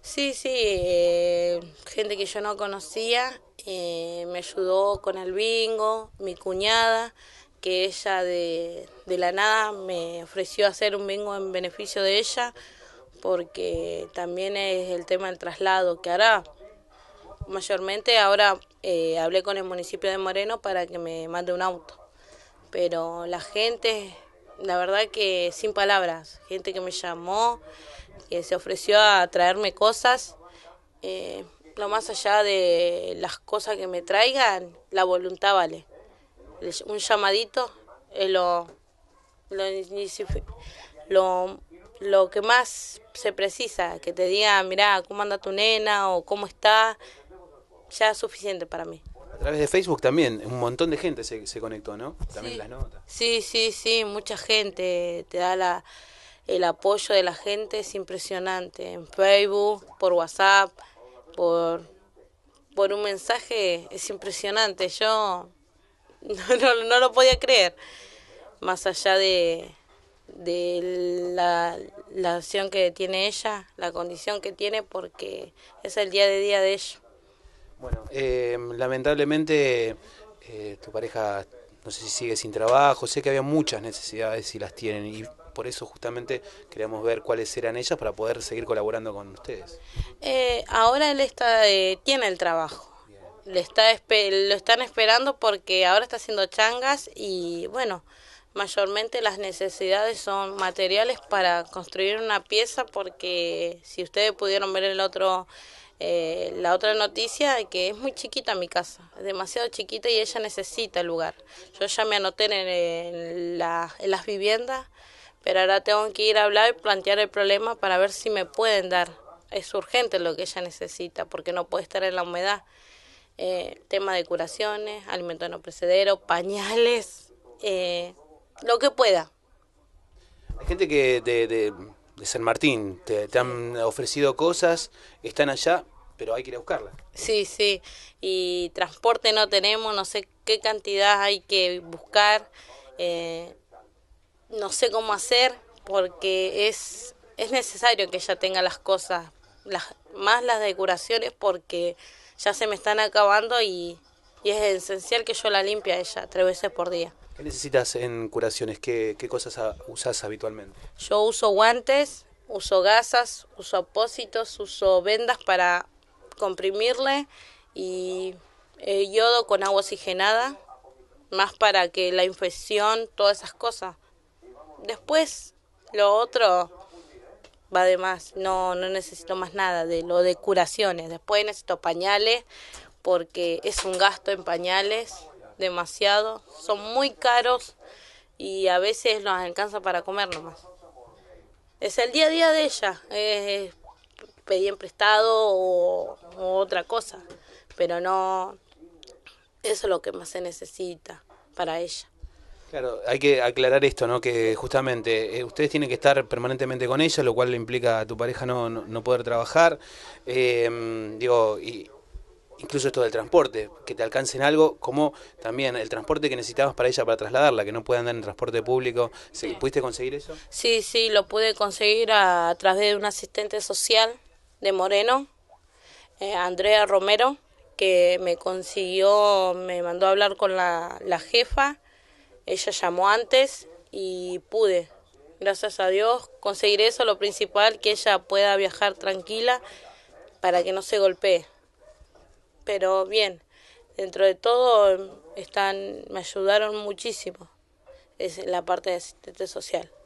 Sí, sí, eh, gente que yo no conocía eh, me ayudó con el bingo, mi cuñada, que ella de, de la nada me ofreció hacer un bingo en beneficio de ella, porque también es el tema del traslado que hará mayormente ahora eh, hablé con el municipio de Moreno para que me mande un auto. Pero la gente, la verdad que sin palabras, gente que me llamó, eh, se ofreció a traerme cosas, eh, lo más allá de las cosas que me traigan, la voluntad vale. Un llamadito es lo, lo, lo, lo que más se precisa, que te diga, mira cómo anda tu nena o cómo está, ya es suficiente para mí. A través de Facebook también, un montón de gente se, se conectó, ¿no? También las notas. Sí, sí, sí, mucha gente te da la el apoyo de la gente es impresionante. En Facebook, por WhatsApp, por, por un mensaje es impresionante. Yo no, no, lo podía creer. Más allá de, de la, la acción que tiene ella, la condición que tiene, porque es el día de día de ella. Bueno, em, lamentablemente eh, tu pareja no sé si sigue sin trabajo, sé que había muchas necesidades y las tienen. Y por eso justamente queríamos ver cuáles eran ellas para poder seguir colaborando con ustedes. Eh, ahora él está, eh, tiene el trabajo. Le está, lo están esperando porque ahora está haciendo changas y bueno, mayormente las necesidades son materiales para construir una pieza porque si ustedes pudieron ver el otro eh, la otra noticia que es muy chiquita mi casa, es demasiado chiquita y ella necesita el lugar. Yo ya me anoté en las viviendas pero ahora tengo que ir a hablar y plantear el problema para ver si me pueden dar. Es urgente lo que ella necesita porque no puede estar en la humedad. Eh, tema de curaciones, alimento no precedero, pañales, eh, lo que pueda. Hay gente que de, San Martín te, han ofrecido cosas, están allá, pero hay que ir a buscarlas. Sí, sí, y transporte no tenemos, no sé qué cantidad hay que buscar. Eh, no sé cómo hacer porque es, es necesario que ella tenga las cosas, las, más las curaciones porque ya se me están acabando y, es esencial que yo la limpie a ella tres veces por día. ¿Qué necesitas en curaciones? ¿Qué, qué cosas usas habitualmente? Yo uso guantes, uso gasas, uso apósitos, uso vendas para comprimirle y eh, yodo con agua oxigenada, más para que la infección, todas esas cosas. Después, lo otro va de más. No, no necesito más nada de lo de curaciones. Después necesito pañales, porque es un gasto en pañales demasiado. Son muy caros y a veces los alcanza para comer nomás. Es el día a día de ella. Es, pedir prestado o, o otra cosa. Pero no. Eso es lo que más se necesita para ella. Claro, hay que aclarar esto, ¿no? Que justamente eh, ustedes tienen que estar permanentemente con ella, lo cual le implica a tu pareja no, no, poder trabajar. Em, digo, y incluso esto del transporte, que te alcancen algo, como también el transporte que necesitabas para ella para trasladarla, que no puede andar en transporte público. ¿se ¿Pudiste conseguir eso? Sí, sí, lo pude conseguir a, través de un asistente social de Moreno, eh, Andrea Romero, que me consiguió, me mandó a hablar con la, la jefa ella llamó antes y pude, gracias a Dios, conseguir eso, lo principal, que ella pueda viajar tranquila para que no se golpee. Pero bien, dentro de todo están, me ayudaron muchísimo, es la parte de asistente social.